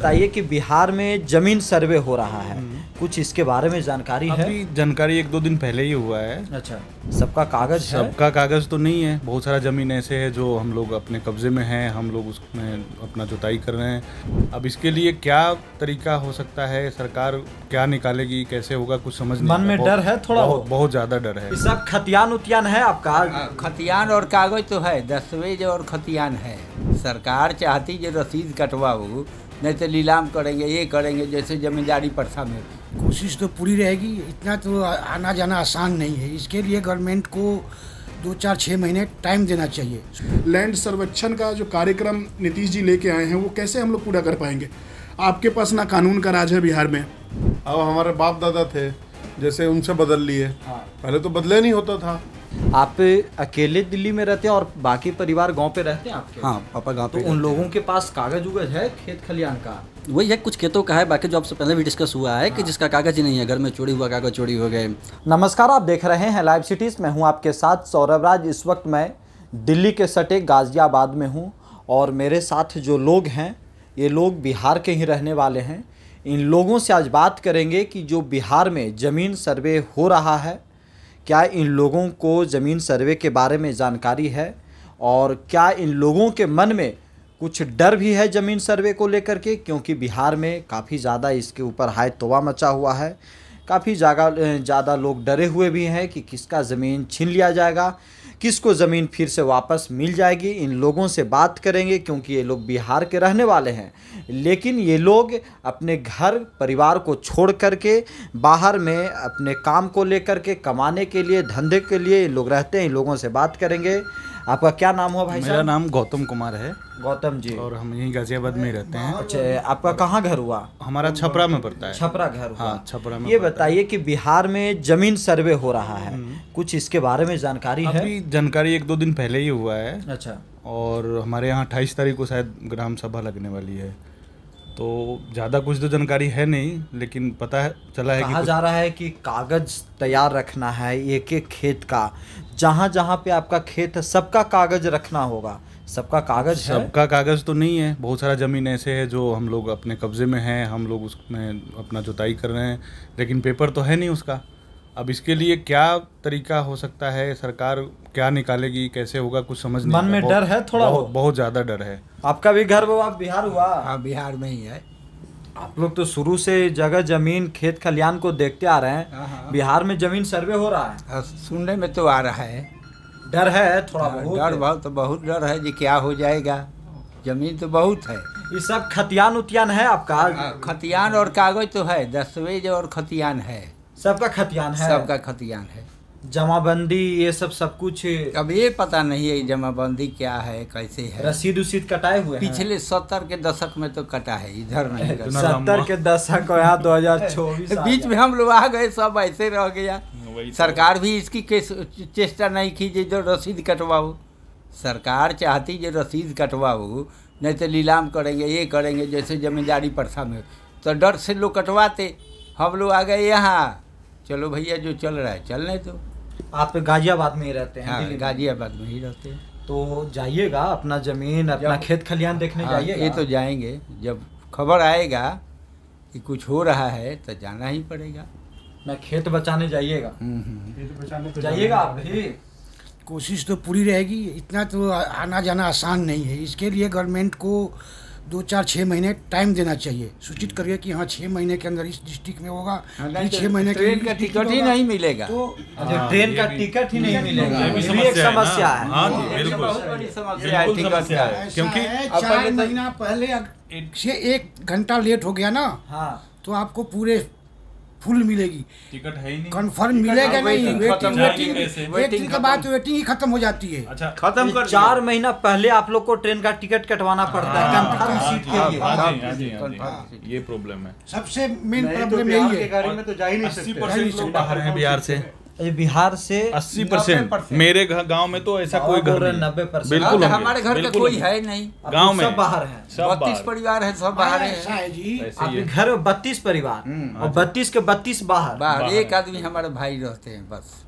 बताइए कि बिहार में जमीन सर्वे हो रहा है हम्म। कुछ इसके बारे में जानकारी है जानकारी एक दो दिन पहले ही हुआ है अच्छा सबका कागज सबका कागज तो नहीं है बहुत सारा जमीन ऐसे है जो हम लोग अपने कब्जे में है हम लोग उसमें अपना जुताई कर रहे हैं अब इसके लिए क्या तरीका हो सकता है सरकार क्या निकालेगी कैसे होगा कुछ समझ नहीं मन में डर है थोड़ा बहुत, बहुत ज्यादा डर है सब खतियान उतियान है आपका हाँ, खतियान और कागज तो है दस्तावेज और खतियान है सरकार चाहती जो रसीद कटवाऊ नहीं तो नीलाम करेंगे ये करेंगे जैसे जमींदारी प्रथा में कोशिश तो पूरी रहेगी इतना तो आना जाना आसान नहीं है इसके लिए गवर्नमेंट को दो चार छः महीने टाइम देना चाहिए लैंड सर्वेक्षण का जो कार्यक्रम नीतीश जी लेके आए हैं वो कैसे हम लोग पूरा कर पाएंगे आपके पास ना कानून का राज है बिहार में अब हमारे बाप दादा थे जैसे उनसे बदल लिए हाँ। पहले तो बदले नहीं होता था आप अकेले दिल्ली में रहते हैं और बाकी परिवार गांव पे रहते हैं आपके हाँ पापा गांव तो उन लोगों के पास कागज उगज है खेत खलियान का वही है कुछ खेतों का है बाकी जो आपसे पहले भी डिस्कस हुआ है हाँ। कि जिसका कागज ही नहीं है घर में चोरी हुआ कागज चोरी हो गए नमस्कार आप देख रहे हैं लाइव सिटीज़ में हूँ आपके साथ सौरभ राज इस वक्त मैं दिल्ली के सटे गाज़ियाबाद में हूँ और मेरे साथ जो लोग हैं ये लोग बिहार के ही रहने वाले हैं इन लोगों से आज बात करेंगे कि जो बिहार में ज़मीन सर्वे हो रहा है क्या इन लोगों को ज़मीन सर्वे के बारे में जानकारी है और क्या इन लोगों के मन में कुछ डर भी है ज़मीन सर्वे को लेकर के क्योंकि बिहार में काफ़ी ज़्यादा इसके ऊपर हाय तोवा मचा हुआ है काफ़ी ज़्यादा ज़्यादा लोग डरे हुए भी हैं कि किसका ज़मीन छीन लिया जाएगा किसको ज़मीन फिर से वापस मिल जाएगी इन लोगों से बात करेंगे क्योंकि ये लोग बिहार के रहने वाले हैं लेकिन ये लोग अपने घर परिवार को छोड़ कर के बाहर में अपने काम को लेकर के कमाने के लिए धंधे के लिए लोग रहते हैं इन लोगों से बात करेंगे आपका क्या नाम हुआ भाई मेरा नाम गौतम कुमार है गौतम जी और हम यही गाजियाबाद में रहते हैं अच्छा आपका कहाँ घर हुआ हमारा छपरा में पड़ता है छपरा घर हाँ छपरा में ये बताइए कि बिहार में जमीन सर्वे हो रहा है हम्म। कुछ इसके बारे में जानकारी है जानकारी एक दो दिन पहले ही हुआ है अच्छा और हमारे यहाँ अट्ठाईस तारीख को शायद ग्राम सभा लगने वाली है तो ज़्यादा कुछ तो जानकारी है नहीं लेकिन पता है चला है कहा जा रहा है कि कागज़ तैयार रखना है एक एक खेत का जहाँ जहाँ पे आपका खेत है सबका कागज रखना होगा सबका कागज है सबका कागज तो नहीं है बहुत सारा ज़मीन ऐसे है जो हम लोग अपने कब्जे में हैं हम लोग उसमें अपना जुताई कर रहे हैं लेकिन पेपर तो है नहीं उसका अब इसके लिए क्या तरीका हो सकता है सरकार क्या निकालेगी कैसे होगा कुछ समझ नहीं मन में डर है थोड़ा बहुत, बहुत ज्यादा डर है आपका भी घर आप बिहार हुआ हाँ बिहार में ही है आप लोग तो शुरू से जगह जमीन खेत खलियान को देखते आ रहे हैं हाँ, हाँ। बिहार में जमीन सर्वे हो रहा है हाँ, सुनने में तो आ रहा है डर है थोड़ा बहुत डर बहुत तो बहुत डर है जी क्या हो जाएगा जमीन तो बहुत है ये सब खतियान उतियान है आपका खतियान और कागज तो है दस्तावेज और खतियान है सबका खतियान है सबका खतियान है जमाबंदी ये सब सब कुछ अब ये पता नहीं है जमाबंदी क्या है कैसे है रसीद उसीद कटाए हुए पिछले सत्तर के दशक में तो कटा है इधर नहीं सत्तर के दशक दो हजार चौबीस बीच में हम लोग आ गए सब ऐसे रह गया तो। सरकार भी इसकी चेष्टा नहीं की जो रसीद कटवाओ सरकार चाहती जो रसीद कटवाओ नहीं तो नीलाम करेंगे ये करेंगे जैसे जमींदारी प्रथा में तो डर से लोग कटवाते हम लोग आ गए यहाँ चलो भैया जो चल रहा है चलने दो तो। आप गाजियाबाद में ही रहते हैं हाँ, गाजियाबाद में ही रहते हैं तो जाइएगा अपना जमीन अपना खेत खलियान देखने हाँ, जाइए ये तो जाएंगे जब खबर आएगा कि कुछ हो रहा है तो जाना ही पड़ेगा मैं खेत बचाने जाइएगा हम्म, हम्म, हम्म। खेत बचाने तो जाइएगा आप भी कोशिश तो पूरी रहेगी इतना तो आना जाना आसान नहीं है इसके लिए गवर्नमेंट को दो चार छः महीने टाइम देना चाहिए सूचित करिए कि हाँ छः महीने के अंदर इस डिस्ट्रिक्ट में होगा हाँ, तो छः महीने ट्रेन का टिकट ही नहीं मिलेगा तो ट्रेन हाँ, का टिकट ही नहीं मिलेगा समस्या है हाँ, क्योंकि चार तो महीना पहले से एक घंटा लेट हो गया ना तो आपको पूरे फुल मिलेगी टिकट है ही नहीं कंफर्म मिलेगा हाँ, नहीं वेटिंग वेटिंग वेटिंग के बाद वेटिंग ही खत्म हो जाती है अच्छा खत्म कर चार महीना पहले आप लोग को ट्रेन का टिकट कटवाना हाँ, पड़ता है कंफर्म हाँ, सीट के लिए ये प्रॉब्लम है सबसे मेन प्रॉब्लम तो यही है गाड़ी में तो जा ही नहीं सकते बिहार से बिहार से अस्सी परसेंट मेरे गांव में तो ऐसा कोई घर नब्बे परसेंट बिल्कुल हाँ, तो हमारे घर का कोई है नहीं गांव में सब बाहर है बत्तीस परिवार है सब बाहर है घर बत्तीस परिवार और अच्छा। बत्तीस के बत्तीस बाहर बाहर एक आदमी हमारे भाई रहते हैं बस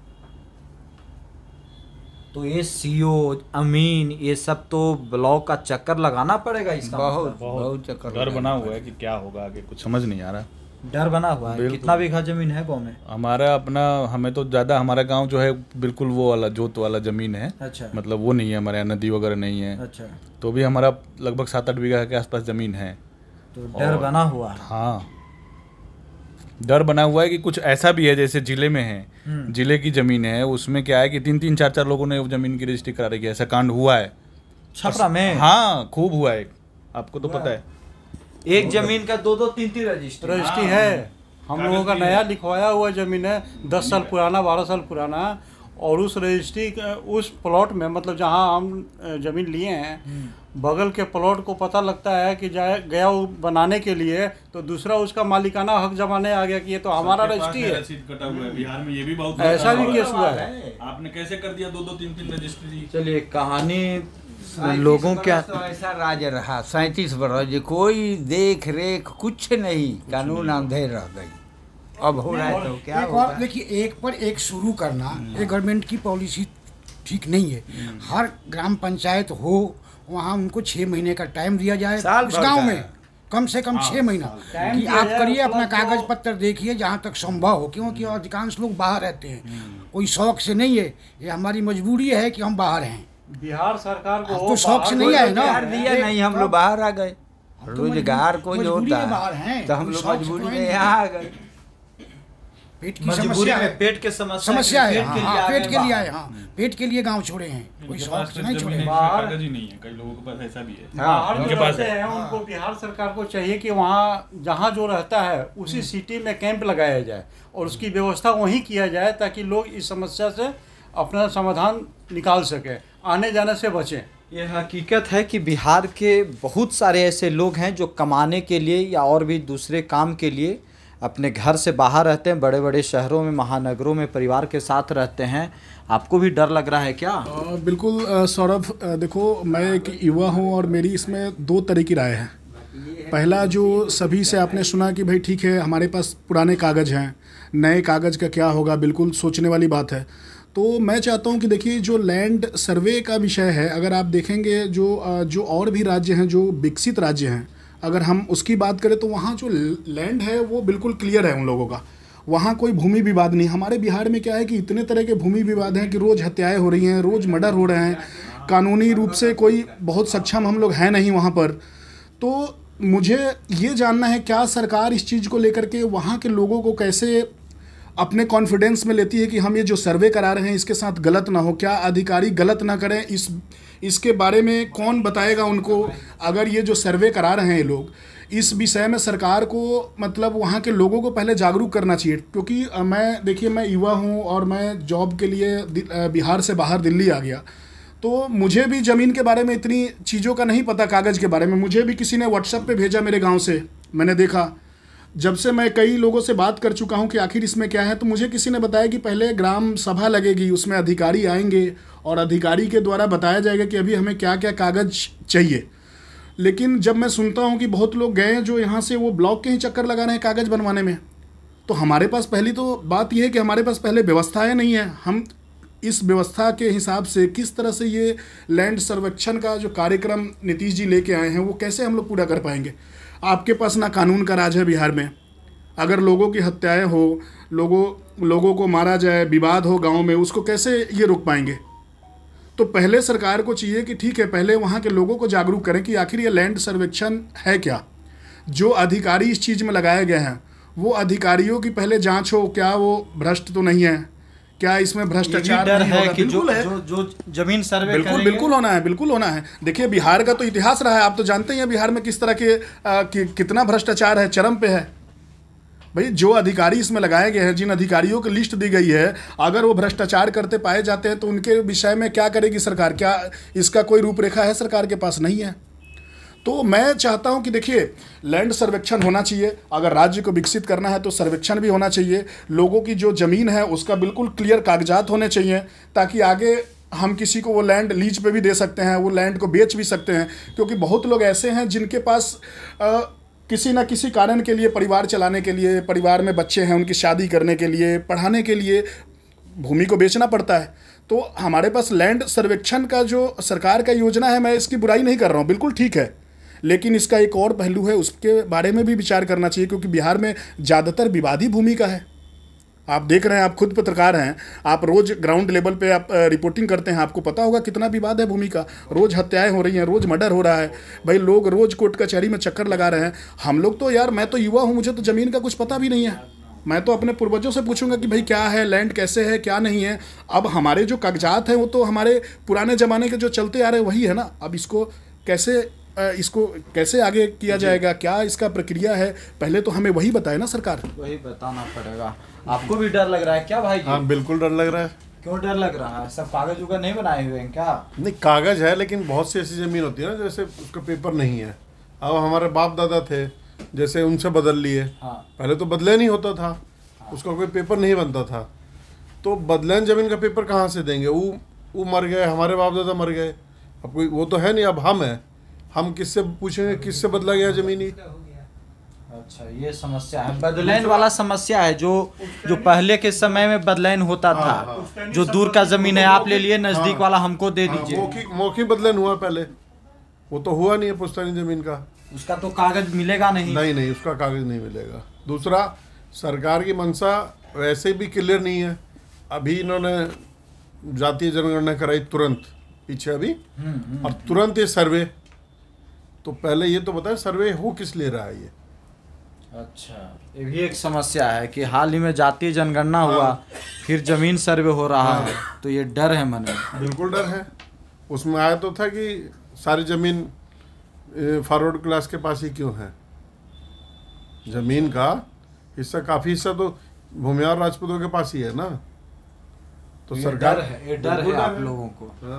तो ये सीओ अमीन ये सब तो ब्लॉक का चक्कर लगाना पड़ेगा इसका बहुत मतलब। बहुत चक्कर डर बना हुआ है कि क्या होगा आगे कुछ समझ नहीं आ रहा डर बना हुआ है कितना बीघा जमीन है गाँव में हमारा अपना हमें तो ज्यादा हमारा गांव जो है बिल्कुल वो वाला जोत वाला जमीन है अच्छा मतलब वो नहीं है हमारे यहाँ नदी वगैरह नहीं है अच्छा तो भी हमारा लगभग सात आठ बीघा के आसपास जमीन है तो डर बना हुआ है हाँ डर बना हुआ है कि कुछ ऐसा भी है जैसे जिले में है हम्म। जिले की जमीन है उसमें क्या है कि तीन तीन चार चार लोगों ने जमीन की रजिस्ट्री करा रखी है ऐसा कांड हुआ है छपरा में हाँ खूब हुआ है आपको तो पता है एक जमीन का दो दो तीन तीन रजिस्ट्री रजिस्ट्री हाँ। है हम लोगों का नया लिखवाया हुआ जमीन है दस साल पुराना बारह साल पुराना और उस रजिस्ट्री उस प्लॉट में मतलब जहाँ हम जमीन लिए हैं हम्म। बगल के प्लॉट को पता लगता है कि जाए गया वो बनाने के लिए तो दूसरा उसका मालिकाना हक जमाने आ गया कि ये तो हमारा रजिस्ट्री है है बिहार में ये भी बहुत ऐसा भी केस हुआ है आपने कैसे कर दिया दो दो तीन तीन रजिस्ट्री चलिए कहानी लोगों क्या तो ऐसा राज रहा सैंतीस बरस जो कोई देख रेख कुछ नहीं कानून अंधेर रह गई अब हो रहा है तो क्या एक और देखिए एक पर एक शुरू करना हम्म। ये गवर्नमेंट की पॉलिसी ठीक नहीं है हम्म। हर ग्राम पंचायत हो वहाँ उनको छः महीने का टाइम दिया जाए उस गाँव में कम से कम हाँ, छः महीना कि आप करिए मतलब अपना तो कागज पत्र देखिए जहाँ तक संभव हो क्योंकि हम्म। अधिकांश लोग बाहर रहते हैं कोई शौक से नहीं है ये हमारी मजबूरी है कि हम बाहर हैं बिहार सरकार को तो शौक से नहीं आए ना दिया नहीं हम तो लोग बाहर आ गए रोजगार जो होता है तो हम तो लोग मजबूरी में यहाँ आ गए पेट की समस्या है पेट के समस्या समस्या है पेट, हाँ, पेट के लिए आए हाँ पेट के लिए गांव छोड़े हैं कोई शौक तो नहीं छोड़े बाहर नहीं है कई लोगों के पास ऐसा भी है हाँ, बाहर पास है उनको हाँ। बिहार सरकार को चाहिए कि वहाँ जहाँ जो रहता है उसी हम्म। सिटी में कैंप लगाया जाए और उसकी व्यवस्था वहीं किया जाए ताकि लोग इस समस्या से अपना समाधान निकाल सके आने जाने से बचें यह हकीकत है कि बिहार के बहुत सारे ऐसे लोग हैं जो कमाने के लिए या और भी दूसरे काम के लिए अपने घर से बाहर रहते हैं बड़े बड़े शहरों में महानगरों में परिवार के साथ रहते हैं आपको भी डर लग रहा है क्या आ, बिल्कुल सौरभ देखो मैं एक युवा हूँ और मेरी इसमें दो तरह की राय है पहला जो सभी से आपने सुना कि भाई ठीक है हमारे पास पुराने कागज़ हैं नए कागज़ का क्या होगा बिल्कुल सोचने वाली बात है तो मैं चाहता हूं कि देखिए जो लैंड सर्वे का विषय है अगर आप देखेंगे जो जो और भी राज्य हैं जो विकसित राज्य हैं अगर हम उसकी बात करें तो वहाँ जो लैंड है वो बिल्कुल क्लियर है उन लोगों का वहाँ कोई भूमि विवाद नहीं हमारे बिहार में क्या है कि इतने तरह के भूमि विवाद हैं कि रोज़ हत्याएं हो रही हैं रोज़ मर्डर हो रहे हैं कानूनी रूप से कोई बहुत सक्षम हम लोग हैं नहीं वहाँ पर तो मुझे ये जानना है क्या सरकार इस चीज़ को लेकर के वहाँ के लोगों को कैसे अपने कॉन्फिडेंस में लेती है कि हम ये जो सर्वे करा रहे हैं इसके साथ गलत ना हो क्या अधिकारी गलत ना करें इस इसके बारे में कौन बताएगा उनको अगर ये जो सर्वे करा रहे हैं ये लोग इस विषय में सरकार को मतलब वहाँ के लोगों को पहले जागरूक करना चाहिए क्योंकि मैं देखिए मैं युवा हूँ और मैं जॉब के लिए बिहार से बाहर दिल्ली आ गया तो मुझे भी ज़मीन के बारे में इतनी चीज़ों का नहीं पता कागज़ के बारे में मुझे भी किसी ने व्हाट्सएप पे भेजा मेरे गांव से मैंने देखा जब से मैं कई लोगों से बात कर चुका हूं कि आखिर इसमें क्या है तो मुझे किसी ने बताया कि पहले ग्राम सभा लगेगी उसमें अधिकारी आएंगे और अधिकारी के द्वारा बताया जाएगा कि अभी हमें क्या क्या कागज़ चाहिए लेकिन जब मैं सुनता हूँ कि बहुत लोग गए जो यहाँ से वो ब्लॉक के ही चक्कर लगा रहे हैं कागज़ बनवाने में तो हमारे पास पहली तो बात यह है कि हमारे पास पहले व्यवस्थाएँ नहीं है हम इस व्यवस्था के हिसाब से किस तरह से ये लैंड सर्वेक्षण का जो कार्यक्रम नीतीश जी लेके आए हैं वो कैसे हम लोग पूरा कर पाएंगे आपके पास ना कानून का राज है बिहार में अगर लोगों की हत्याएं हो लोगों लोगों को मारा जाए विवाद हो गांव में उसको कैसे ये रोक पाएंगे तो पहले सरकार को चाहिए कि ठीक है पहले वहाँ के लोगों को जागरूक करें कि आखिर ये लैंड सर्वेक्षण है क्या जो अधिकारी इस चीज़ में लगाए गए हैं वो अधिकारियों की पहले जांच हो क्या वो भ्रष्ट तो नहीं है क्या इसमें भ्रष्टाचार है, है कि जो, है। जो जो जमीन सर्वे बिल्कुल बिल्कुल होना है बिल्कुल होना है देखिए बिहार का तो इतिहास रहा है आप तो जानते हैं बिहार में किस तरह के आ, कि, कितना भ्रष्टाचार है चरम पे है भाई जो अधिकारी इसमें लगाए गए हैं जिन अधिकारियों की लिस्ट दी गई है अगर वो भ्रष्टाचार करते पाए जाते हैं तो उनके विषय में क्या करेगी सरकार क्या इसका कोई रूपरेखा है सरकार के पास नहीं है तो मैं चाहता हूं कि देखिए लैंड सर्वेक्षण होना चाहिए अगर राज्य को विकसित करना है तो सर्वेक्षण भी होना चाहिए लोगों की जो ज़मीन है उसका बिल्कुल क्लियर कागजात होने चाहिए ताकि आगे हम किसी को वो लैंड लीज पे भी दे सकते हैं वो लैंड को बेच भी सकते हैं क्योंकि बहुत लोग ऐसे हैं जिनके पास आ, किसी ना किसी कारण के लिए परिवार चलाने के लिए परिवार में बच्चे हैं उनकी शादी करने के लिए पढ़ाने के लिए भूमि को बेचना पड़ता है तो हमारे पास लैंड सर्वेक्षण का जो सरकार का योजना है मैं इसकी बुराई नहीं कर रहा हूँ बिल्कुल ठीक है लेकिन इसका एक और पहलू है उसके बारे में भी विचार करना चाहिए क्योंकि बिहार में ज़्यादातर विवादी भूमि का है आप देख रहे हैं आप खुद पत्रकार हैं आप रोज़ ग्राउंड लेवल पे आप रिपोर्टिंग करते हैं आपको पता होगा कितना विवाद है भूमि का रोज़ हत्याएं हो रही हैं रोज़ मर्डर हो रहा है भाई लोग रोज़ कोर्ट कचहरी में चक्कर लगा रहे हैं हम लोग तो यार मैं तो युवा हूँ मुझे तो ज़मीन का कुछ पता भी नहीं है मैं तो अपने पूर्वजों से पूछूंगा कि भाई क्या है लैंड कैसे है क्या नहीं है अब हमारे जो कागजात हैं वो तो हमारे पुराने ज़माने के जो चलते आ रहे वही है ना अब इसको कैसे इसको कैसे आगे किया जाएगा क्या इसका प्रक्रिया है पहले तो हमें वही बताए ना सरकार वही बताना पड़ेगा आपको भी डर लग रहा है क्या भाई हाँ बिल्कुल डर लग रहा है क्यों डर लग रहा है सब कागज उगज नहीं बनाए हुए हैं क्या नहीं कागज है लेकिन बहुत सी ऐसी जमीन होती है ना जैसे उसका पेपर नहीं है अब हमारे बाप दादा थे जैसे उनसे बदल लिए हाँ। पहले तो बदले नहीं होता था हाँ। उसका कोई पेपर नहीं बनता था तो बदले जमीन का पेपर कहाँ से देंगे वो वो मर गए हमारे बाप दादा मर गए अब कोई वो तो है नहीं अब हम हैं हम किससे पूछेंगे किससे बदला गया जमीनी अच्छा ये समस्या है बदलैन वाला समस्या है जो जो पहले के समय में बदलैन होता हाँ, था हाँ। जो दूर का जमीन है आप ले लिए नजदीक हाँ। वाला हमको दे दीजिए मौखिक बदलैन हुआ पहले वो तो हुआ नहीं है पुस्तैनी जमीन का उसका तो कागज मिलेगा नहीं नहीं नहीं उसका कागज नहीं मिलेगा दूसरा सरकार की मंशा वैसे भी क्लियर नहीं है अभी इन्होंने जातीय जनगणना कराई तुरंत पीछे अभी हम्म, हम्म। और तुरंत ये सर्वे तो पहले ये तो बताएं सर्वे हो किस लिए रहा है ये अच्छा ये भी एक समस्या है कि हाल ही में जातीय जनगणना हाँ। हुआ फिर जमीन सर्वे हो रहा हाँ। है तो ये डर है मन बिल्कुल डर है उसमें आया तो था कि सारी जमीन फॉरवर्ड क्लास के पास ही क्यों है जमीन का हिस्सा काफ़ी हिस्सा तो भूमिहार राजपूतों के पास ही है ना तो सरकार डर है डर है आप लोगों को हाँ।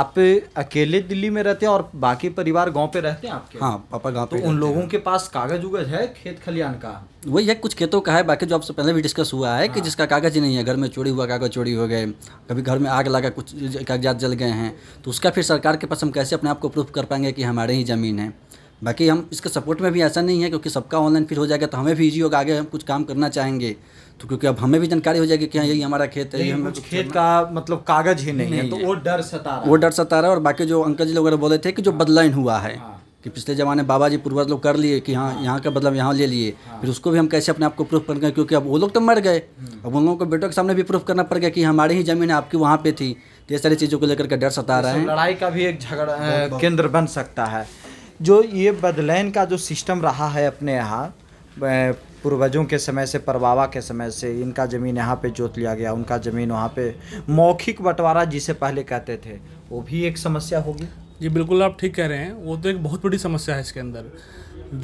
आप अकेले दिल्ली में रहते हैं और बाकी परिवार गांव पे रहते हैं आपके हाँ पापा गांव तो पे तो उन लोगों के पास कागज उगज है खेत खलियान का वही है कुछ खेतों का है बाकी जो आपसे पहले भी डिस्कस हुआ है कि हाँ। जिसका कागज ही नहीं है घर में चोरी हुआ कागज चोरी हो गए कभी घर में आग लगा कुछ कागजात जल गए हैं तो उसका फिर सरकार के पास हम कैसे अपने आप को प्रूफ कर पाएंगे कि हमारे ही ज़मीन है बाकी हम इसके सपोर्ट में भी ऐसा नहीं है क्योंकि सबका ऑनलाइन फिर हो जाएगा तो हमें भी ईजी होगा आगे हम कुछ काम करना चाहेंगे तो क्योंकि अब हमें भी जानकारी हो जाएगी कि हाँ यही हमारा खेत है हम खेत का मतलब कागज ही नहीं, नहीं तो है तो वो डर सता रहा वो डर सता रहा है और बाकी जो अंकल जी लोग बोले थे कि जो हाँ। बदलाइन हुआ है हाँ। कि पिछले ज़माने बाबा जी पूर्वज लोग कर लिए कि हाँ, हाँ। यहाँ का बदलाव यहाँ ले लिए फिर उसको भी हम कैसे अपने आप को प्रूफ कर गए क्योंकि अब वो लोग तो मर गए हम्म। अब उन लोगों को बेटों के सामने भी प्रूफ करना पड़ गया कि हमारी ही ज़मीन आपकी वहाँ पे थी तो ये सारी चीज़ों को लेकर के डर सता रहा तो है लड़ाई का भी एक झगड़ा केंद्र बन सकता है जो ये बदलैन का जो सिस्टम रहा है अपने यहाँ पूर्वजों के समय से परवावा के समय से इनका ज़मीन यहाँ पे जोत लिया गया उनका ज़मीन वहाँ पे मौखिक बंटवारा जिसे पहले कहते थे वो भी एक समस्या होगी जी बिल्कुल आप ठीक कह रहे हैं वो तो एक बहुत बड़ी समस्या है इसके अंदर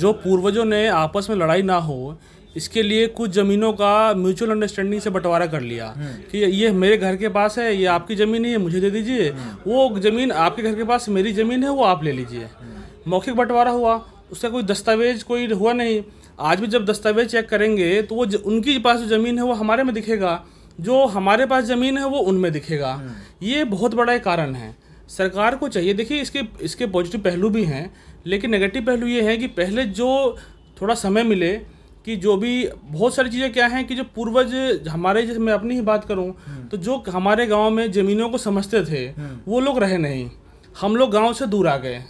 जो पूर्वजों ने आपस में लड़ाई ना हो इसके लिए कुछ ज़मीनों का म्यूचुअल अंडरस्टैंडिंग से बंटवारा कर लिया हम्म। कि ये मेरे घर के पास है ये आपकी ज़मीन है मुझे दे दीजिए हम्म। वो ज़मीन आपके घर के पास मेरी ज़मीन है वो आप ले लीजिए हम्म। मौखिक बंटवारा हुआ उसका कोई दस्तावेज कोई हुआ नहीं आज भी जब दस्तावेज चेक करेंगे तो वो ज, उनके पास जो ज़मीन है वो हमारे में दिखेगा जो हमारे पास ज़मीन है वो उनमें दिखेगा हम्म। ये बहुत बड़ा एक कारण है सरकार को चाहिए देखिए इसके इसके पॉजिटिव पहलू भी हैं लेकिन नेगेटिव पहलू ये है कि पहले जो थोड़ा समय मिले कि जो भी बहुत सारी चीज़ें क्या हैं कि जो पूर्वज हमारे जैसे मैं अपनी ही बात करूं हम्म। तो जो हमारे गांव में ज़मीनों को समझते थे हम्म। वो लोग रहे नहीं हम लोग गांव से दूर आ गए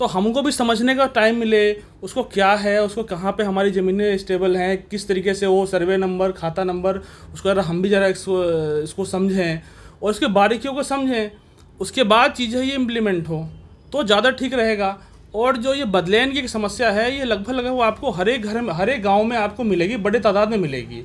तो हमको भी समझने का टाइम मिले उसको क्या है उसको कहाँ पे हमारी ज़मीनें स्टेबल हैं किस तरीके से वो सर्वे नंबर खाता नंबर उसको हम भी ज़रा इसको, इसको समझें और उसके बारीकियों को समझें उसके बाद चीज़ें ये इम्प्लीमेंट हो तो ज़्यादा ठीक रहेगा और जो ये बदलेन की समस्या है ये लगभग लगभग आपको हर एक घर में हर एक गाँव में आपको मिलेगी बड़े तादाद में मिलेगी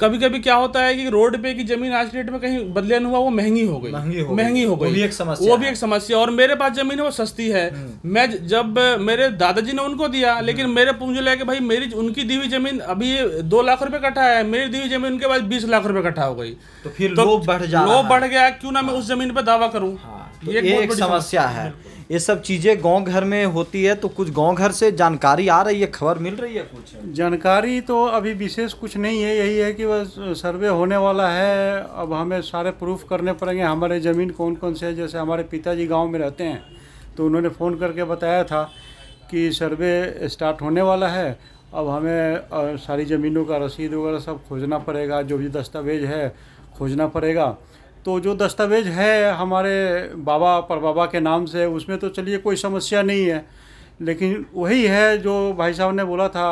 कभी कभी क्या होता है कि रोड पे की जमीन आज की डेट में कहीं बदलेन हुआ वो महंगी हो गई महंगी हो गई वो भी एक समस्या वो भी एक समस्या और मेरे पास जमीन है वो सस्ती है हम्म। मैं जब मेरे दादाजी ने उनको दिया हम्म। लेकिन मेरे पूंजी लगे भाई मेरी उनकी दी हुई जमीन अभी दो लाख रुपए कट्ठा है मेरी दी हुई जमीन उनके पास बीस लाख रुपए कट्ठा हो गई तो फिर तो लोभ बढ़ जा बढ़ गया क्यों ना मैं हाँ। उस जमीन पर दावा करूँ हाँ, तो ये एक समस्या है ये सब चीज़ें गांव घर में होती है तो कुछ गांव घर से जानकारी आ रही है खबर मिल रही है कुछ जानकारी तो अभी विशेष कुछ नहीं है यही है कि वह सर्वे होने वाला है अब हमें सारे प्रूफ करने पड़ेंगे हमारे ज़मीन कौन कौन से है जैसे हमारे पिताजी गाँव में रहते हैं तो उन्होंने फ़ोन करके बताया था कि सर्वे स्टार्ट होने वाला है अब हमें सारी ज़मीनों का रसीद वगैरह सब खोजना पड़ेगा जो भी दस्तावेज है खोजना पड़ेगा तो जो दस्तावेज है हमारे बाबा पर बाबा के नाम से उसमें तो चलिए कोई समस्या नहीं है लेकिन वही है जो भाई साहब ने बोला था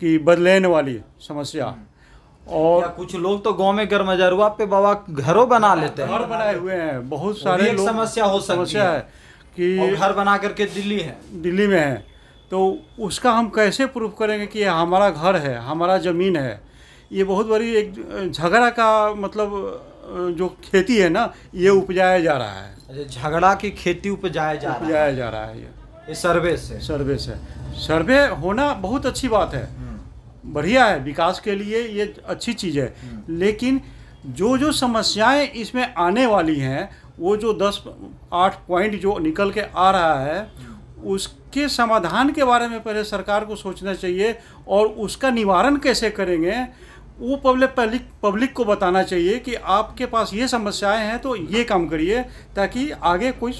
कि बदलेन वाली समस्या हम्म। और कुछ लोग तो गांव में गर्म मजरुआ पे बाबा घरों बना हाँ, लेते हैं घर बनाए हुए हैं बहुत सारे लोग समस्या हो समस्या है कि घर बना करके दिल्ली है दिल्ली में है तो उसका हम कैसे प्रूफ करेंगे कि हमारा घर है हमारा ज़मीन है ये बहुत बड़ी एक झगड़ा का मतलब जो खेती है ना ये उपजाया जा रहा है अच्छा, झगड़ा की खेती उपजाया जा उपजाया जा रहा है ये ये सर्वे से सर्वे से सर्वे होना बहुत अच्छी बात है हम्म। बढ़िया है विकास के लिए ये अच्छी चीज़ है हम्म। लेकिन जो जो समस्याएं इसमें आने वाली हैं वो जो दस आठ पॉइंट जो निकल के आ रहा है हम्म। उसके समाधान के बारे में पहले सरकार को सोचना चाहिए और उसका निवारण कैसे करेंगे वो पब्लिक पब्लिक पब्लिक को बताना चाहिए कि आपके पास ये समस्याएं हैं तो ये काम करिए ताकि आगे कोई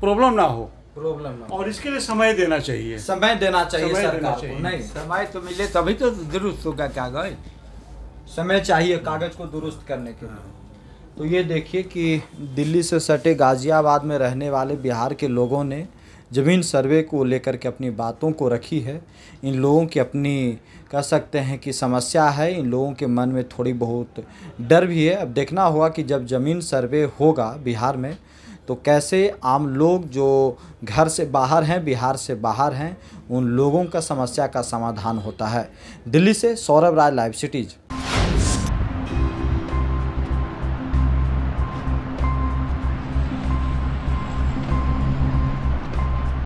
प्रॉब्लम ना हो प्रॉब्लम ना और इसके लिए समय देना चाहिए समय देना चाहिए समय सरकार देना चाहिए। नहीं समय तो मिले तभी तो दुरुस्त होगा कागज समय चाहिए कागज को दुरुस्त करने के लिए तो ये देखिए कि दिल्ली से सटे गाजियाबाद में रहने वाले बिहार के लोगों ने ज़मीन सर्वे को लेकर के अपनी बातों को रखी है इन लोगों की अपनी कह सकते हैं कि समस्या है इन लोगों के मन में थोड़ी बहुत डर भी है अब देखना होगा कि जब ज़मीन सर्वे होगा बिहार में तो कैसे आम लोग जो घर से बाहर हैं बिहार से बाहर हैं उन लोगों का समस्या का समाधान होता है दिल्ली से सौरभ राय लाइव सिटीज़